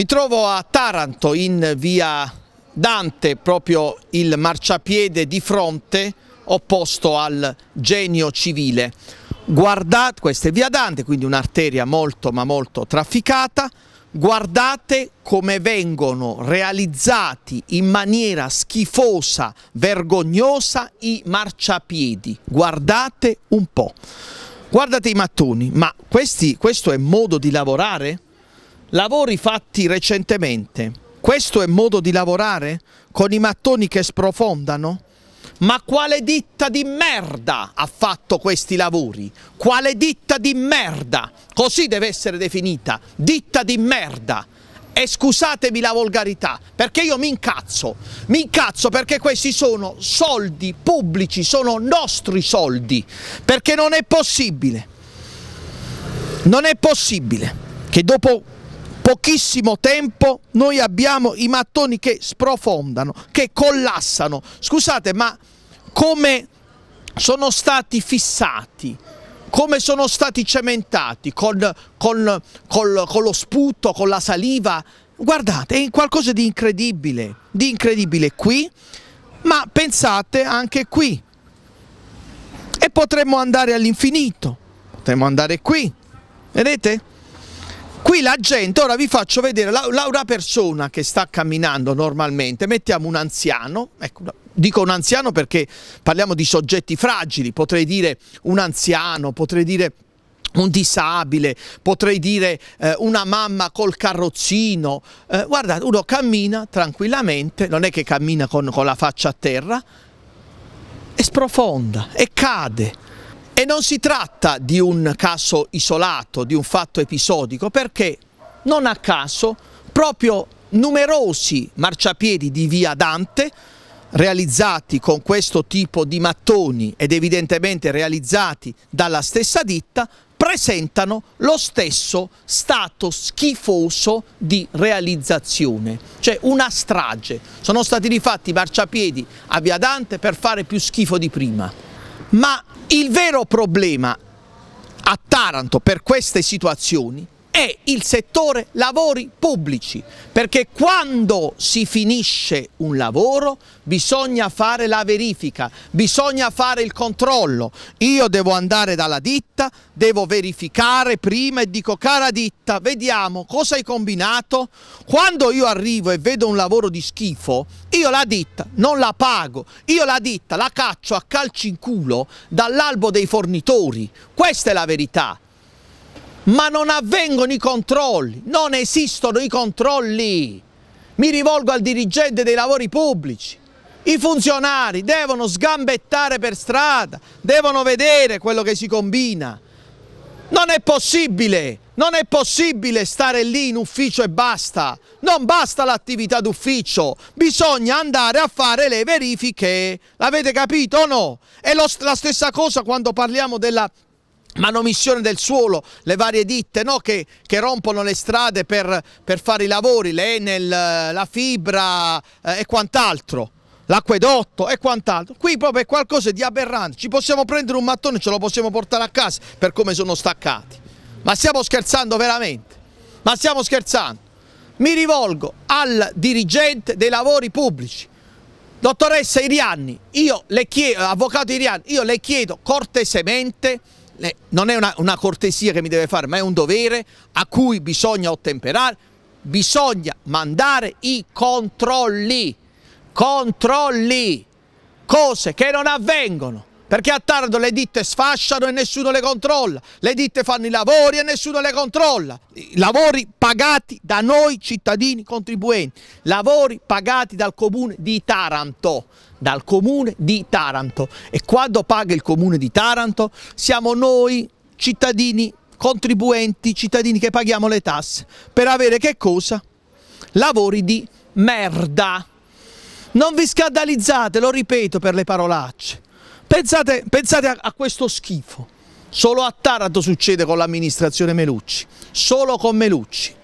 Mi trovo a Taranto in via Dante, proprio il marciapiede di fronte opposto al genio civile. Guardate, questa è via Dante, quindi un'arteria molto ma molto trafficata. Guardate come vengono realizzati in maniera schifosa, vergognosa i marciapiedi. Guardate un po'. Guardate i mattoni, ma questi, questo è modo di lavorare? Lavori fatti recentemente. Questo è modo di lavorare? Con i mattoni che sprofondano? Ma quale ditta di merda ha fatto questi lavori? Quale ditta di merda? Così deve essere definita, ditta di merda. E scusatemi la volgarità, perché io mi incazzo. Mi incazzo perché questi sono soldi pubblici, sono nostri soldi. Perché non è possibile. Non è possibile che dopo pochissimo tempo noi abbiamo i mattoni che sprofondano, che collassano. Scusate, ma come sono stati fissati? Come sono stati cementati con, con, col, con lo sputo, con la saliva? Guardate, è qualcosa di incredibile, di incredibile qui, ma pensate anche qui. E potremmo andare all'infinito, potremmo andare qui. Vedete? Qui la gente, ora vi faccio vedere la, la, una persona che sta camminando normalmente, mettiamo un anziano, ecco, dico un anziano perché parliamo di soggetti fragili, potrei dire un anziano, potrei dire un disabile, potrei dire eh, una mamma col carrozzino, eh, guardate, uno cammina tranquillamente, non è che cammina con, con la faccia a terra, e sprofonda e cade. E non si tratta di un caso isolato, di un fatto episodico, perché non a caso proprio numerosi marciapiedi di via Dante realizzati con questo tipo di mattoni ed evidentemente realizzati dalla stessa ditta presentano lo stesso stato schifoso di realizzazione, cioè una strage. Sono stati rifatti marciapiedi a Via Dante per fare più schifo di prima. Ma il vero problema a Taranto per queste situazioni è il settore lavori pubblici, perché quando si finisce un lavoro bisogna fare la verifica, bisogna fare il controllo. Io devo andare dalla ditta, devo verificare prima e dico cara ditta, vediamo cosa hai combinato. Quando io arrivo e vedo un lavoro di schifo, io la ditta non la pago, io la ditta la caccio a calci in culo dall'albo dei fornitori. Questa è la verità ma non avvengono i controlli, non esistono i controlli. Mi rivolgo al dirigente dei lavori pubblici. I funzionari devono sgambettare per strada, devono vedere quello che si combina. Non è possibile, non è possibile stare lì in ufficio e basta. Non basta l'attività d'ufficio, bisogna andare a fare le verifiche. L'avete capito o no? È lo, la stessa cosa quando parliamo della manomissione del suolo, le varie ditte no? che, che, rompono le strade per, per fare i lavori, l'Enel, la fibra eh, e quant'altro l'acquedotto e quant'altro. Qui proprio è qualcosa di aberrante. Ci possiamo prendere un mattone e ce lo possiamo portare a casa per come sono staccati. Ma stiamo scherzando veramente? Ma stiamo scherzando? Mi rivolgo al dirigente dei lavori pubblici. Dottoressa Irianni, io le chiedo, avvocato Irianni, io le chiedo cortesemente non è una, una cortesia che mi deve fare, ma è un dovere a cui bisogna ottemperare, bisogna mandare i controlli, controlli, cose che non avvengono perché a Taranto le ditte sfasciano e nessuno le controlla, le ditte fanno i lavori e nessuno le controlla, lavori pagati da noi cittadini contribuenti, lavori pagati dal comune di Taranto dal comune di Taranto e quando paga il comune di Taranto siamo noi cittadini contribuenti, cittadini che paghiamo le tasse per avere che cosa? Lavori di merda. Non vi scandalizzate, lo ripeto per le parolacce. Pensate, pensate a, a questo schifo. Solo a Taranto succede con l'amministrazione Melucci, solo con Melucci.